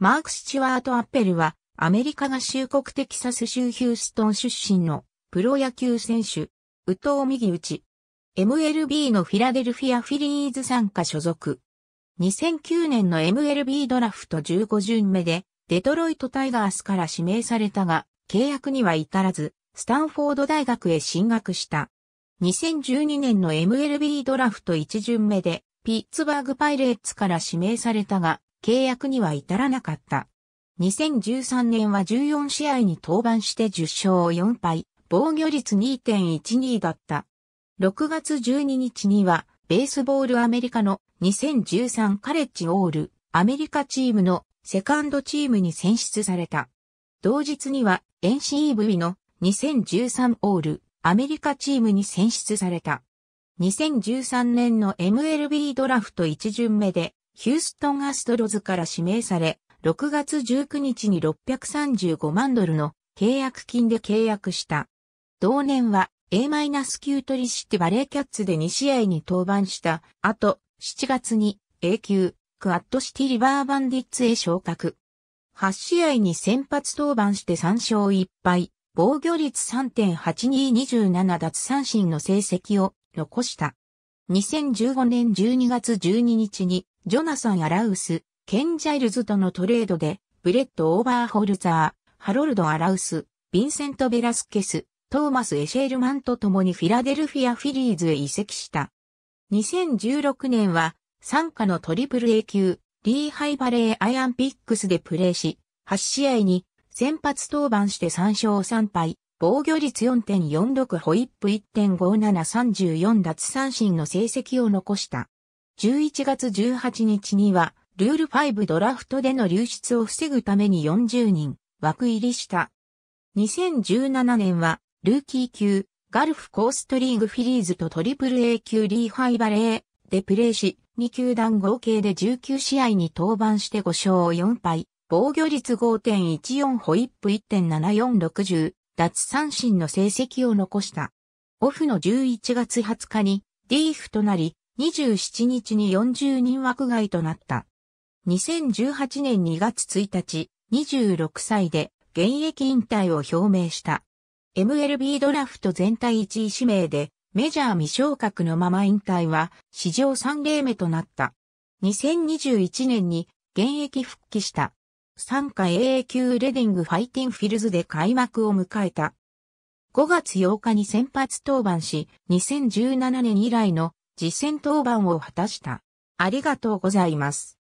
マーク・スチュワート・アッペルは、アメリカ合衆国テキサス州ヒューストン出身のプロ野球選手、宇藤右打ち。MLB のフィラデルフィア・フィリーズ参加所属。2009年の MLB ドラフト15巡目で、デトロイト・タイガースから指名されたが、契約には至らず、スタンフォード大学へ進学した。2012年の MLB ドラフト1巡目で、ピッツバーグパイレーツから指名されたが、契約には至らなかった。2013年は14試合に登板して10勝4敗、防御率2.12だった。6月12日には、ベースボールアメリカの2013カレッジオール、アメリカチームのセカンドチームに選出された。同日には NCV の2013オール、アメリカチームに選出された。2013年の MLB ドラフト1巡目でヒューストンアストロズから指名され、6月19日に635万ドルの契約金で契約した。同年は A-9 トリシティバレーキャッツで2試合に登板した後、7月に A 級クアッドシティリバーバンディッツへ昇格。8試合に先発登板して3勝1敗、防御率3.8227奪三振の成績を残した。2015年12月12日に、ジョナサン・アラウス、ケン・ジャイルズとのトレードで、ブレッド・オーバーホルザー、ハロルド・アラウス、ヴィンセント・ベラスケス、トーマス・エシェルマンと共にフィラデルフィア・フィリーズへ移籍した。2016年は、参加のトリプル A 級、リーハイバレー・アイアンピックスでプレーし、8試合に先発登板して3勝3敗、防御率4.46ホイップ1.5734奪三振の成績を残した。11月18日には、ルール5ドラフトでの流出を防ぐために40人、枠入りした。2017年は、ルーキー級、ガルフコーストリーグフィリーズとトリプル A 級リーファイバレーでプレーし、2球団合計で19試合に登板して5勝4敗、防御率5.14ホイップ1.7460、奪三振の成績を残した。オフの11月20日にリーフとなり、27日に40人枠外となった。2018年2月1日、26歳で現役引退を表明した。MLB ドラフト全体1位指名で、メジャー未昇格のまま引退は史上3例目となった。2021年に現役復帰した。参加 AA 級レディングファイティンフィルズで開幕を迎えた。5月8日に先発登板し、2017年以来の実戦登板を果たした。ありがとうございます。